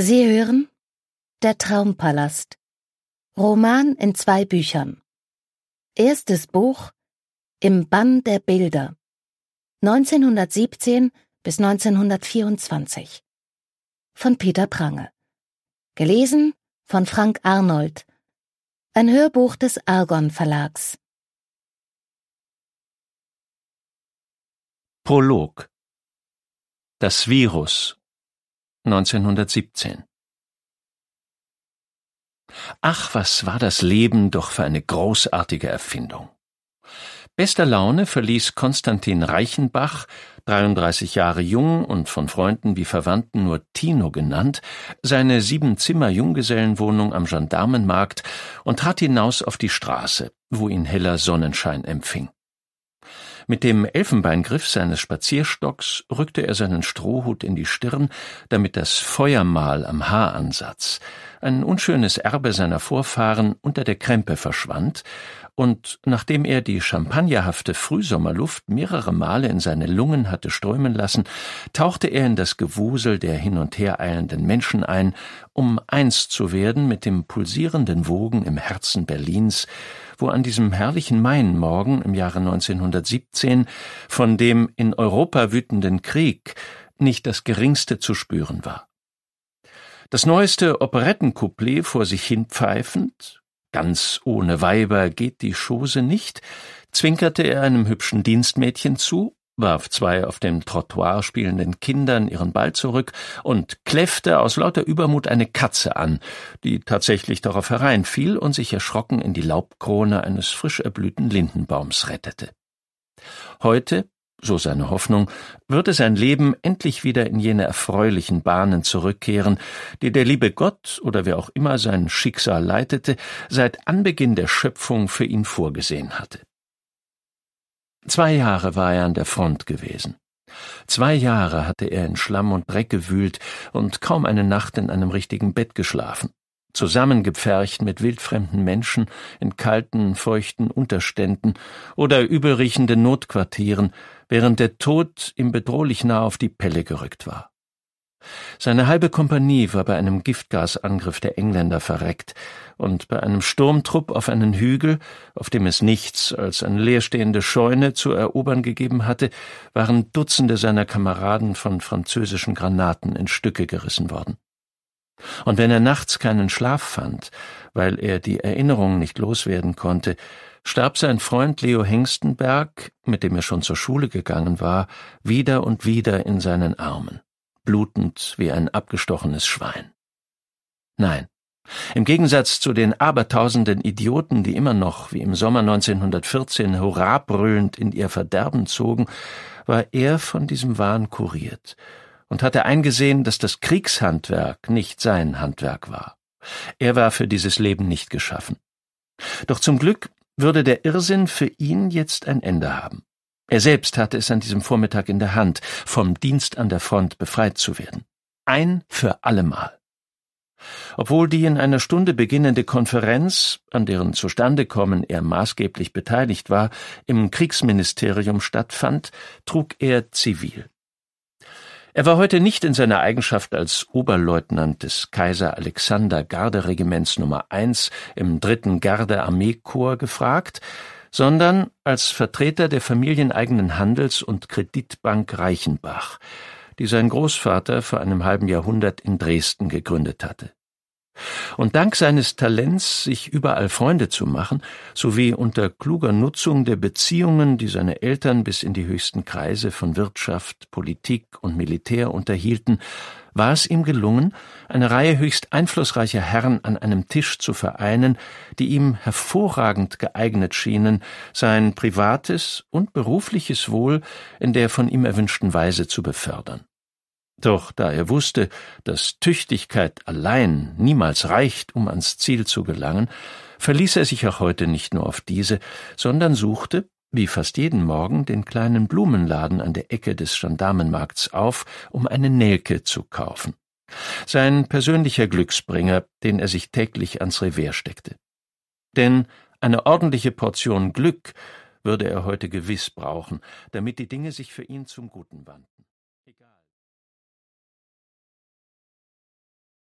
Sie hören Der Traumpalast. Roman in zwei Büchern. Erstes Buch Im Bann der Bilder. 1917 bis 1924. Von Peter Prange. Gelesen von Frank Arnold. Ein Hörbuch des Argon Verlags. Prolog Das Virus 1917. Ach, was war das Leben doch für eine großartige Erfindung. Bester Laune verließ Konstantin Reichenbach, 33 Jahre jung und von Freunden wie Verwandten nur Tino genannt, seine Sieben-Zimmer-Junggesellenwohnung am Gendarmenmarkt und trat hinaus auf die Straße, wo ihn heller Sonnenschein empfing. Mit dem Elfenbeingriff seines Spazierstocks rückte er seinen Strohhut in die Stirn, damit das Feuermal am Haaransatz, ein unschönes Erbe seiner Vorfahren, unter der Krempe verschwand und nachdem er die champagnerhafte Frühsommerluft mehrere Male in seine Lungen hatte strömen lassen, tauchte er in das Gewusel der hin und her eilenden Menschen ein, um eins zu werden mit dem pulsierenden Wogen im Herzen Berlins, wo an diesem herrlichen Mainmorgen im Jahre 1917 von dem in Europa wütenden Krieg nicht das geringste zu spüren war. Das neueste Operettencouplet vor sich hin pfeifend, Ganz ohne Weiber geht die Chose nicht, zwinkerte er einem hübschen Dienstmädchen zu, warf zwei auf dem Trottoir spielenden Kindern ihren Ball zurück und kläffte aus lauter Übermut eine Katze an, die tatsächlich darauf hereinfiel und sich erschrocken in die Laubkrone eines frisch erblühten Lindenbaums rettete. Heute, so seine Hoffnung, würde sein Leben endlich wieder in jene erfreulichen Bahnen zurückkehren, die der liebe Gott oder wer auch immer sein Schicksal leitete, seit Anbeginn der Schöpfung für ihn vorgesehen hatte. Zwei Jahre war er an der Front gewesen. Zwei Jahre hatte er in Schlamm und Dreck gewühlt und kaum eine Nacht in einem richtigen Bett geschlafen zusammengepfercht mit wildfremden Menschen in kalten, feuchten Unterständen oder übelriechenden Notquartieren, während der Tod ihm bedrohlich nah auf die Pelle gerückt war. Seine halbe Kompanie war bei einem Giftgasangriff der Engländer verreckt und bei einem Sturmtrupp auf einen Hügel, auf dem es nichts als eine leerstehende Scheune zu erobern gegeben hatte, waren Dutzende seiner Kameraden von französischen Granaten in Stücke gerissen worden. Und wenn er nachts keinen Schlaf fand, weil er die Erinnerungen nicht loswerden konnte, starb sein Freund Leo Hengstenberg, mit dem er schon zur Schule gegangen war, wieder und wieder in seinen Armen, blutend wie ein abgestochenes Schwein. Nein, im Gegensatz zu den abertausenden Idioten, die immer noch, wie im Sommer 1914, hurrabrüllend in ihr Verderben zogen, war er von diesem Wahn kuriert und hatte eingesehen, dass das Kriegshandwerk nicht sein Handwerk war. Er war für dieses Leben nicht geschaffen. Doch zum Glück würde der Irrsinn für ihn jetzt ein Ende haben. Er selbst hatte es an diesem Vormittag in der Hand, vom Dienst an der Front befreit zu werden. Ein für allemal. Obwohl die in einer Stunde beginnende Konferenz, an deren Zustandekommen er maßgeblich beteiligt war, im Kriegsministerium stattfand, trug er zivil. Er war heute nicht in seiner Eigenschaft als Oberleutnant des Kaiser Alexander Garderegiments Nummer 1 im 3. Garde Armeekorps gefragt, sondern als Vertreter der familieneigenen Handels- und Kreditbank Reichenbach, die sein Großvater vor einem halben Jahrhundert in Dresden gegründet hatte. Und dank seines Talents, sich überall Freunde zu machen, sowie unter kluger Nutzung der Beziehungen, die seine Eltern bis in die höchsten Kreise von Wirtschaft, Politik und Militär unterhielten, war es ihm gelungen, eine Reihe höchst einflussreicher Herren an einem Tisch zu vereinen, die ihm hervorragend geeignet schienen, sein privates und berufliches Wohl in der von ihm erwünschten Weise zu befördern. Doch da er wusste, dass Tüchtigkeit allein niemals reicht, um ans Ziel zu gelangen, verließ er sich auch heute nicht nur auf diese, sondern suchte, wie fast jeden Morgen, den kleinen Blumenladen an der Ecke des Gendarmenmarkts auf, um eine Nelke zu kaufen. Sein persönlicher Glücksbringer, den er sich täglich ans Revier steckte. Denn eine ordentliche Portion Glück würde er heute gewiss brauchen, damit die Dinge sich für ihn zum Guten wandten.